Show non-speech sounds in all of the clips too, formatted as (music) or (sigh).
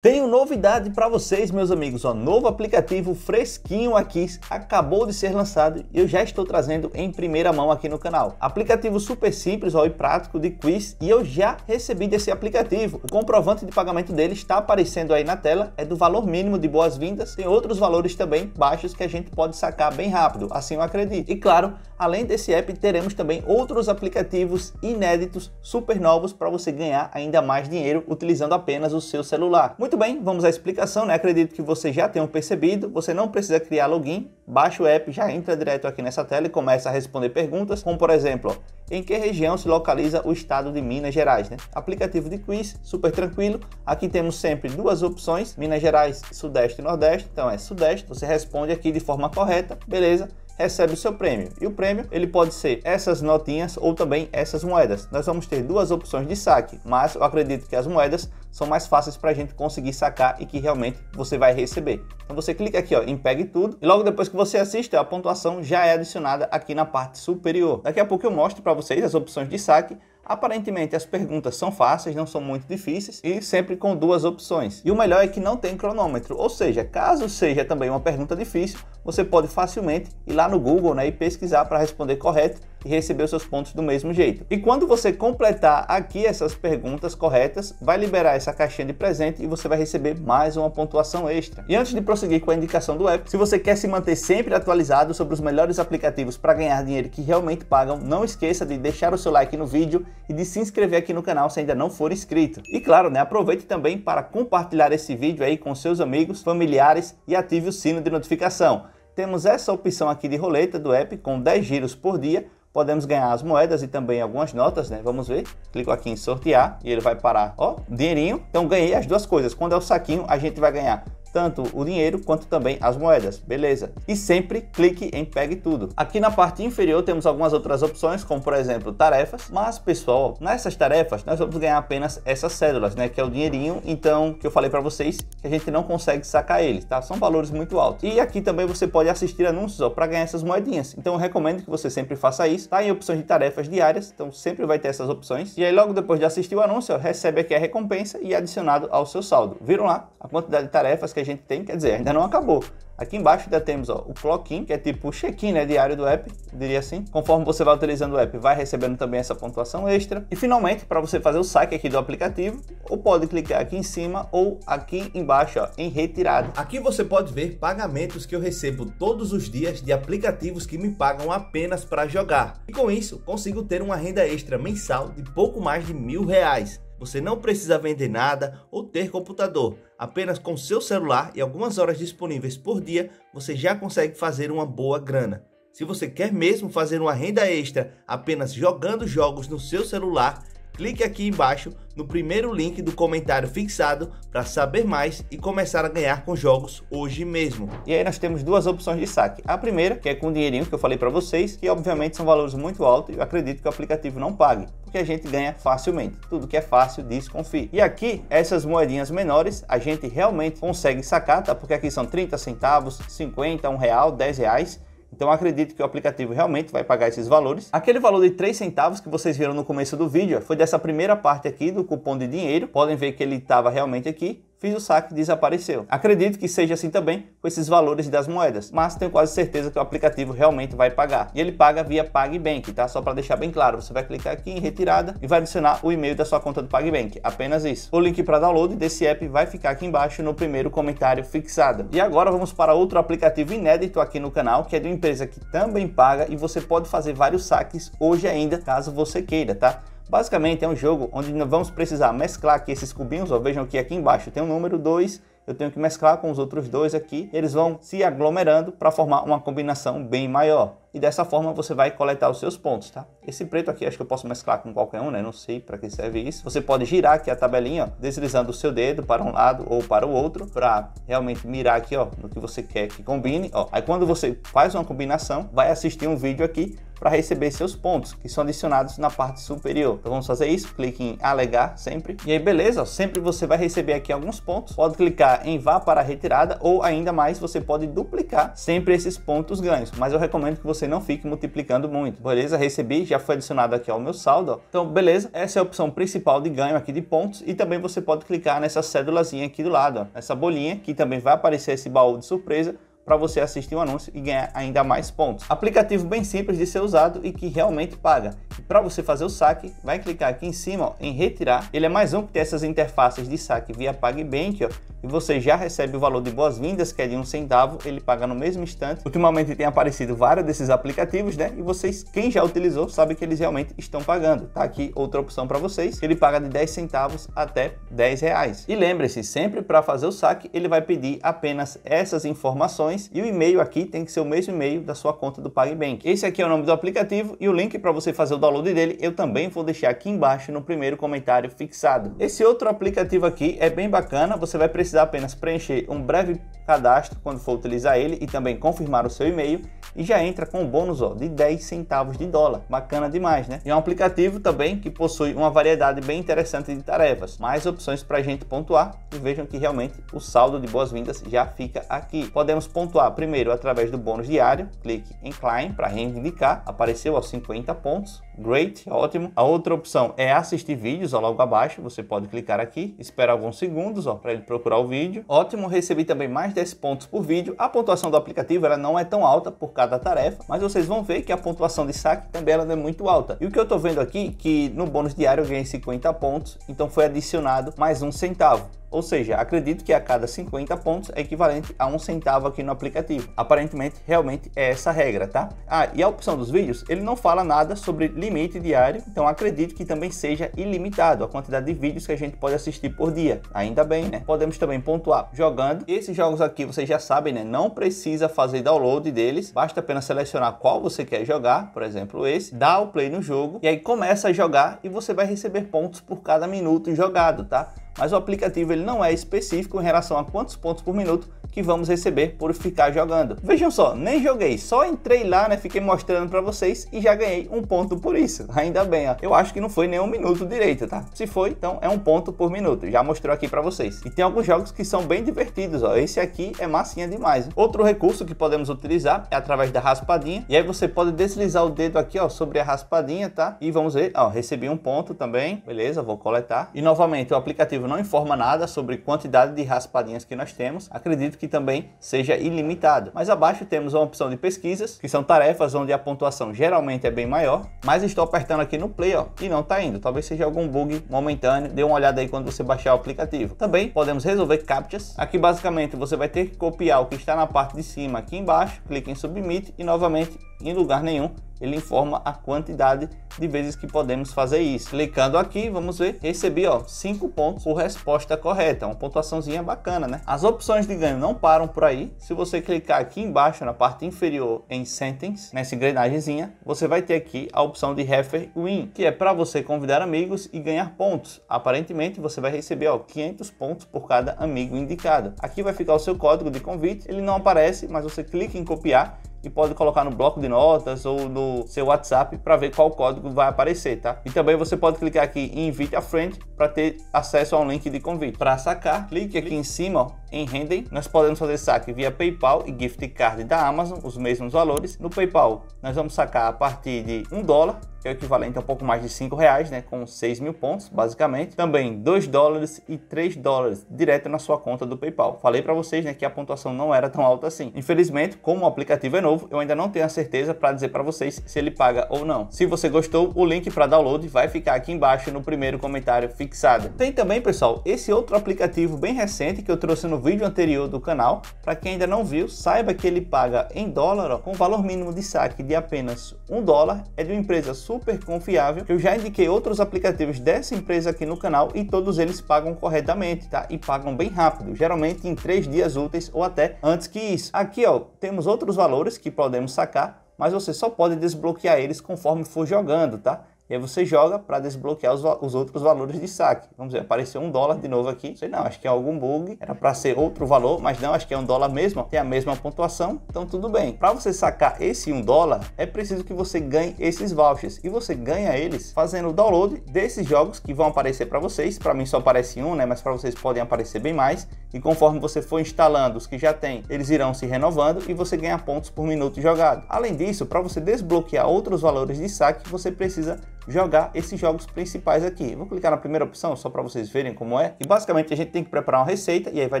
Tenho novidade para vocês, meus amigos. O novo aplicativo fresquinho aqui acabou de ser lançado e eu já estou trazendo em primeira mão aqui no canal. Aplicativo super simples ó, e prático de quiz e eu já recebi desse aplicativo. O comprovante de pagamento dele está aparecendo aí na tela, é do valor mínimo de boas-vindas. Tem outros valores também baixos que a gente pode sacar bem rápido, assim eu acredito. E claro, além desse app, teremos também outros aplicativos inéditos, super novos para você ganhar ainda mais dinheiro utilizando apenas o seu celular. Muito muito bem, vamos à explicação, né? Acredito que vocês já tenham percebido, você não precisa criar login, baixa o app, já entra direto aqui nessa tela e começa a responder perguntas, como por exemplo, em que região se localiza o estado de Minas Gerais, né? Aplicativo de quiz, super tranquilo. Aqui temos sempre duas opções, Minas Gerais, Sudeste e Nordeste, então é Sudeste, você responde aqui de forma correta, beleza? recebe o seu prêmio. E o prêmio ele pode ser essas notinhas ou também essas moedas. Nós vamos ter duas opções de saque, mas eu acredito que as moedas são mais fáceis para a gente conseguir sacar e que realmente você vai receber. Então você clica aqui ó, em Pegue Tudo e logo depois que você assiste a pontuação já é adicionada aqui na parte superior. Daqui a pouco eu mostro para vocês as opções de saque, Aparentemente as perguntas são fáceis, não são muito difíceis e sempre com duas opções. E o melhor é que não tem cronômetro, ou seja, caso seja também uma pergunta difícil, você pode facilmente ir lá no Google né, e pesquisar para responder correto e receber os seus pontos do mesmo jeito. E quando você completar aqui essas perguntas corretas, vai liberar essa caixinha de presente e você vai receber mais uma pontuação extra. E antes de prosseguir com a indicação do app, se você quer se manter sempre atualizado sobre os melhores aplicativos para ganhar dinheiro que realmente pagam, não esqueça de deixar o seu like no vídeo e de se inscrever aqui no canal se ainda não for inscrito. E claro, né, aproveite também para compartilhar esse vídeo aí com seus amigos, familiares e ative o sino de notificação. Temos essa opção aqui de roleta do app com 10 giros por dia podemos ganhar as moedas e também algumas notas, né? Vamos ver. Clico aqui em sortear e ele vai parar, ó, dinheirinho. Então ganhei as duas coisas. Quando é o saquinho, a gente vai ganhar tanto o dinheiro quanto também as moedas, beleza? E sempre clique em pegue tudo. Aqui na parte inferior temos algumas outras opções, como por exemplo tarefas, mas pessoal, nessas tarefas nós vamos ganhar apenas essas cédulas, né, que é o dinheirinho, então que eu falei para vocês que a gente não consegue sacar eles, tá? São valores muito altos. E aqui também você pode assistir anúncios, ó, para ganhar essas moedinhas. Então eu recomendo que você sempre faça isso. Tá em opções de tarefas diárias, então sempre vai ter essas opções. E aí logo depois de assistir o anúncio, ó, recebe aqui a recompensa e é adicionado ao seu saldo. Viram lá a quantidade de tarefas que que a gente tem, quer dizer, ainda não acabou. Aqui embaixo ainda temos ó, o clock-in, que é tipo o check-in né, diário do app, diria assim. Conforme você vai utilizando o app, vai recebendo também essa pontuação extra. E finalmente, para você fazer o saque aqui do aplicativo, ou pode clicar aqui em cima ou aqui embaixo ó, em retirada. Aqui você pode ver pagamentos que eu recebo todos os dias de aplicativos que me pagam apenas para jogar. E com isso, consigo ter uma renda extra mensal de pouco mais de mil reais. Você não precisa vender nada ou ter computador. Apenas com seu celular e algumas horas disponíveis por dia, você já consegue fazer uma boa grana. Se você quer mesmo fazer uma renda extra apenas jogando jogos no seu celular, clique aqui embaixo no primeiro link do comentário fixado para saber mais e começar a ganhar com jogos hoje mesmo. E aí nós temos duas opções de saque. A primeira, que é com o dinheirinho que eu falei para vocês, que obviamente são valores muito altos e eu acredito que o aplicativo não pague, porque a gente ganha facilmente. Tudo que é fácil, desconfie. E aqui, essas moedinhas menores, a gente realmente consegue sacar, tá? Porque aqui são 30 centavos, 50, 1 real, 10 reais então acredito que o aplicativo realmente vai pagar esses valores. Aquele valor de 3 centavos que vocês viram no começo do vídeo foi dessa primeira parte aqui do cupom de dinheiro. Podem ver que ele estava realmente aqui fiz o saque e desapareceu. Acredito que seja assim também com esses valores das moedas, mas tenho quase certeza que o aplicativo realmente vai pagar. E ele paga via PagBank, tá? Só para deixar bem claro, você vai clicar aqui em retirada e vai adicionar o e-mail da sua conta do PagBank, apenas isso. O link para download desse app vai ficar aqui embaixo no primeiro comentário fixado. E agora vamos para outro aplicativo inédito aqui no canal, que é de uma empresa que também paga e você pode fazer vários saques hoje ainda, caso você queira, tá? Basicamente é um jogo onde nós vamos precisar mesclar aqui esses cubinhos, ó, vejam que aqui embaixo tem o um número 2, eu tenho que mesclar com os outros dois aqui, eles vão se aglomerando para formar uma combinação bem maior e dessa forma você vai coletar os seus pontos, tá? Esse preto aqui, acho que eu posso mesclar com qualquer um, né? Não sei para que serve isso. Você pode girar aqui a tabelinha, ó, deslizando o seu dedo para um lado ou para o outro, para realmente mirar aqui, ó, no que você quer que combine, ó. Aí quando você faz uma combinação, vai assistir um vídeo aqui para receber seus pontos, que são adicionados na parte superior. Então vamos fazer isso, clique em alegar sempre. E aí beleza, ó, sempre você vai receber aqui alguns pontos. Pode clicar em vá para a retirada ou ainda mais, você pode duplicar sempre esses pontos ganhos. Mas eu recomendo que você você não fique multiplicando muito. Beleza, recebi, já foi adicionado aqui ao meu saldo. Ó. Então, beleza, essa é a opção principal de ganho aqui de pontos e também você pode clicar nessa cédulazinha aqui do lado, ó, bolinha que também vai aparecer esse baú de surpresa para você assistir o um anúncio e ganhar ainda mais pontos. Aplicativo bem simples de ser usado e que realmente paga. para você fazer o saque, vai clicar aqui em cima ó, em retirar. Ele é mais um que tem essas interfaces de saque via PagBank, ó, e você já recebe o valor de boas-vindas, que é de um centavo, ele paga no mesmo instante. Ultimamente tem aparecido vários desses aplicativos, né? E vocês, quem já utilizou, sabe que eles realmente estão pagando. Tá aqui outra opção para vocês, que ele paga de 10 centavos até 10 reais. E lembre-se, sempre para fazer o saque, ele vai pedir apenas essas informações e o e-mail aqui tem que ser o mesmo e-mail da sua conta do PagBank. Esse aqui é o nome do aplicativo e o link para você fazer o download dele eu também vou deixar aqui embaixo no primeiro comentário fixado. Esse outro aplicativo aqui é bem bacana, você vai precisar precisar apenas preencher um breve cadastro quando for utilizar ele e também confirmar o seu e-mail e já entra com um bônus ó, de 10 centavos de dólar. Bacana demais, né? E é um aplicativo também que possui uma variedade bem interessante de tarefas, mais opções para a gente pontuar e vejam que realmente o saldo de boas-vindas já fica aqui. Podemos pontuar primeiro através do bônus diário, clique em Climb para reivindicar, apareceu aos 50 pontos, great, ótimo. A outra opção é assistir vídeos ó, logo abaixo, você pode clicar aqui, esperar alguns segundos para ele procurar o vídeo. Ótimo, recebi também mais 10 pontos por vídeo. A pontuação do aplicativo ela não é tão alta por cada tarefa, mas vocês vão ver que a pontuação de saque também ela não é muito alta. E o que eu estou vendo aqui, que no bônus diário eu ganhei 50 pontos, então foi adicionado mais um centavo. Ou seja, acredito que a cada 50 pontos é equivalente a um centavo aqui no aplicativo. Aparentemente, realmente é essa regra, tá? Ah, e a opção dos vídeos, ele não fala nada sobre limite diário, então acredito que também seja ilimitado a quantidade de vídeos que a gente pode assistir por dia. Ainda bem, né? Podemos também pontuar jogando. Esses jogos aqui, vocês já sabem, né? Não precisa fazer download deles, basta apenas selecionar qual você quer jogar, por exemplo esse, dá o play no jogo, e aí começa a jogar e você vai receber pontos por cada minuto jogado, tá? mas o aplicativo ele não é específico em relação a quantos pontos por minuto que vamos receber por ficar jogando. Vejam só, nem joguei, só entrei lá, né, fiquei mostrando para vocês e já ganhei um ponto por isso. (laughs) Ainda bem, ó. eu acho que não foi nem um minuto direito, tá? Se foi, então é um ponto por minuto, já mostrou aqui para vocês. E tem alguns jogos que são bem divertidos, ó. esse aqui é massinha demais. Outro recurso que podemos utilizar é através da raspadinha, e aí você pode deslizar o dedo aqui, ó, sobre a raspadinha, tá? E vamos ver, ó, recebi um ponto também, beleza, vou coletar. E novamente, o aplicativo não informa nada sobre quantidade de raspadinhas que nós temos, acredito que também seja ilimitado. Mas abaixo temos uma opção de pesquisas, que são tarefas onde a pontuação geralmente é bem maior, mas estou apertando aqui no play ó, e não está indo, talvez seja algum bug momentâneo, dê uma olhada aí quando você baixar o aplicativo. Também podemos resolver captchas, aqui basicamente você vai ter que copiar o que está na parte de cima aqui embaixo, clique em submit e novamente em lugar nenhum ele informa a quantidade de vezes que podemos fazer isso. Clicando aqui, vamos ver, recebi ó, 5 pontos por resposta correta, uma pontuaçãozinha bacana, né? As opções de ganho não param por aí. Se você clicar aqui embaixo na parte inferior em sentence, nessa engrenagemzinha, você vai ter aqui a opção de refer win, que é para você convidar amigos e ganhar pontos. Aparentemente, você vai receber ó, 500 pontos por cada amigo indicado. Aqui vai ficar o seu código de convite, ele não aparece, mas você clica em copiar e pode colocar no bloco de notas ou no seu WhatsApp para ver qual código vai aparecer, tá? E também você pode clicar aqui em Invite a Friend para ter acesso a um link de convite. Para sacar, clique aqui em cima ó, em Rendem. Nós podemos fazer saque via PayPal e gift card da Amazon, os mesmos valores. No PayPal, nós vamos sacar a partir de um dólar que é o equivalente a um pouco mais de 5 reais, né, com 6 mil pontos, basicamente. Também 2 dólares e 3 dólares direto na sua conta do PayPal. Falei para vocês né, que a pontuação não era tão alta assim. Infelizmente, como o aplicativo é novo, eu ainda não tenho a certeza para dizer para vocês se ele paga ou não. Se você gostou, o link para download vai ficar aqui embaixo no primeiro comentário fixado. Tem também, pessoal, esse outro aplicativo bem recente que eu trouxe no vídeo anterior do canal. Para quem ainda não viu, saiba que ele paga em dólar ó, com valor mínimo de saque de apenas 1 dólar. É de uma empresa sul super confiável. Eu já indiquei outros aplicativos dessa empresa aqui no canal e todos eles pagam corretamente, tá? E pagam bem rápido, geralmente em três dias úteis ou até antes que isso. Aqui, ó, temos outros valores que podemos sacar, mas você só pode desbloquear eles conforme for jogando, tá? E aí você joga para desbloquear os, os, outros valores de saque. Vamos ver, apareceu um dólar de novo aqui. Sei não, acho que é algum bug. Era para ser outro valor, mas não, acho que é um dólar mesmo. Tem a mesma pontuação, então tudo bem. Para você sacar esse um dólar, é preciso que você ganhe esses vouchers. E você ganha eles fazendo o download desses jogos que vão aparecer para vocês. Para mim só aparece um, né? Mas para vocês podem aparecer bem mais. E conforme você for instalando os que já tem, eles irão se renovando e você ganha pontos por minuto jogado. Além disso, para você desbloquear outros valores de saque, você precisa jogar esses jogos principais aqui. Vou clicar na primeira opção só para vocês verem como é. E basicamente a gente tem que preparar uma receita e aí vai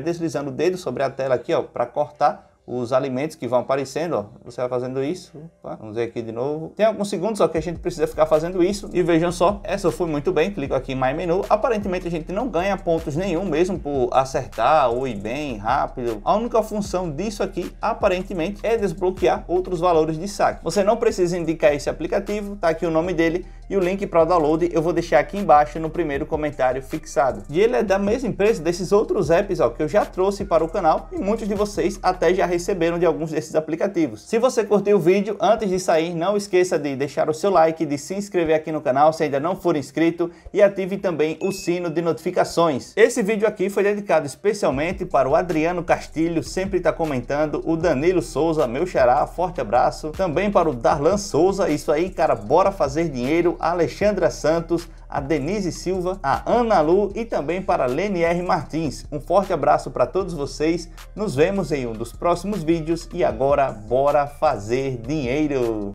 deslizando o dedo sobre a tela aqui, ó, para cortar os alimentos que vão aparecendo, ó. Você vai fazendo isso. Opa, tá? vamos ver aqui de novo. Tem alguns segundos só que a gente precisa ficar fazendo isso. E vejam só, essa foi muito bem. Clico aqui em My Menu. Aparentemente a gente não ganha pontos nenhum mesmo por acertar ou ir bem, rápido. A única função disso aqui, aparentemente, é desbloquear outros valores de saque. Você não precisa indicar esse aplicativo, tá aqui o nome dele e o link para o download eu vou deixar aqui embaixo no primeiro comentário fixado. E ele é da mesma empresa desses outros apps ó, que eu já trouxe para o canal e muitos de vocês até já receberam de alguns desses aplicativos. Se você curtiu o vídeo, antes de sair não esqueça de deixar o seu like, de se inscrever aqui no canal se ainda não for inscrito e ative também o sino de notificações. Esse vídeo aqui foi dedicado especialmente para o Adriano Castilho, sempre está comentando, o Danilo Souza, meu xará, forte abraço, também para o Darlan Souza, isso aí cara, bora fazer dinheiro, a Alexandra Santos, a Denise Silva, a Ana Lu e também para Lenier Martins. Um forte abraço para todos vocês. Nos vemos em um dos próximos vídeos e agora bora fazer dinheiro.